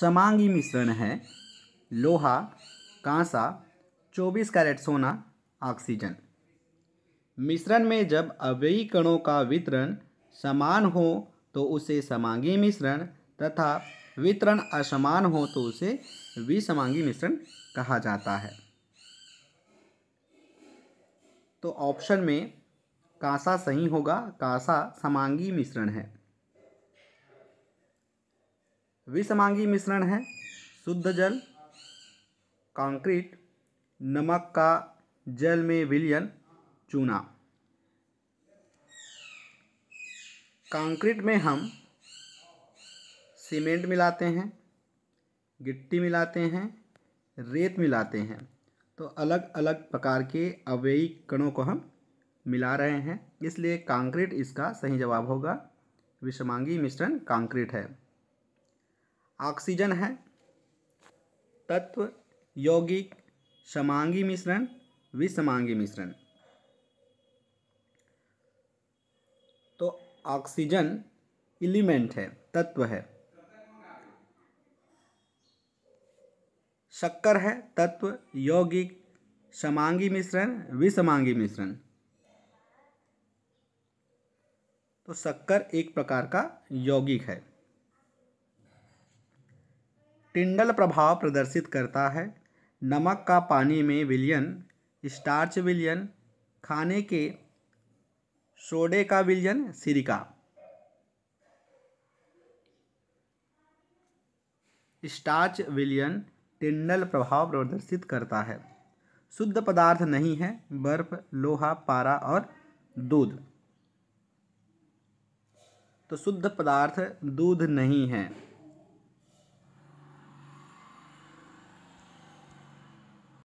समांगी मिश्रण है लोहा कांसा 24 कैरेट सोना ऑक्सीजन मिश्रण में जब अव्ययी कणों का वितरण समान हो तो उसे समांगी मिश्रण तथा वितरण असमान हो तो उसे विसमांगी मिश्रण कहा जाता है तो ऑप्शन में कांसा सही होगा कांसा समांगी मिश्रण है विषमांगी मिश्रण है शुद्ध जल कंक्रीट नमक का जल में विलयन चूना कंक्रीट में हम सीमेंट मिलाते हैं गिट्टी मिलाते हैं रेत मिलाते हैं तो अलग अलग प्रकार के अवयी कणों को हम मिला रहे हैं इसलिए कंक्रीट इसका सही जवाब होगा विषमांगी मिश्रण कंक्रीट है ऑक्सीजन है तत्व यौगिक समांगी मिश्रण विषमांगी मिश्रण तो ऑक्सीजन एलिमेंट है तत्व है शक्कर है तत्व यौगिक समांगी मिश्रण विसमांगी मिश्रण तो शक्कर एक प्रकार का यौगिक है टिंडल प्रभाव प्रदर्शित करता है नमक का पानी में विलयन स्टार्च विलयन खाने के सोडे का विलयन सिरिका स्टार्च विलयन टिंडल प्रभाव प्रदर्शित करता है शुद्ध पदार्थ नहीं है बर्फ लोहा पारा और दूध तो शुद्ध पदार्थ दूध नहीं है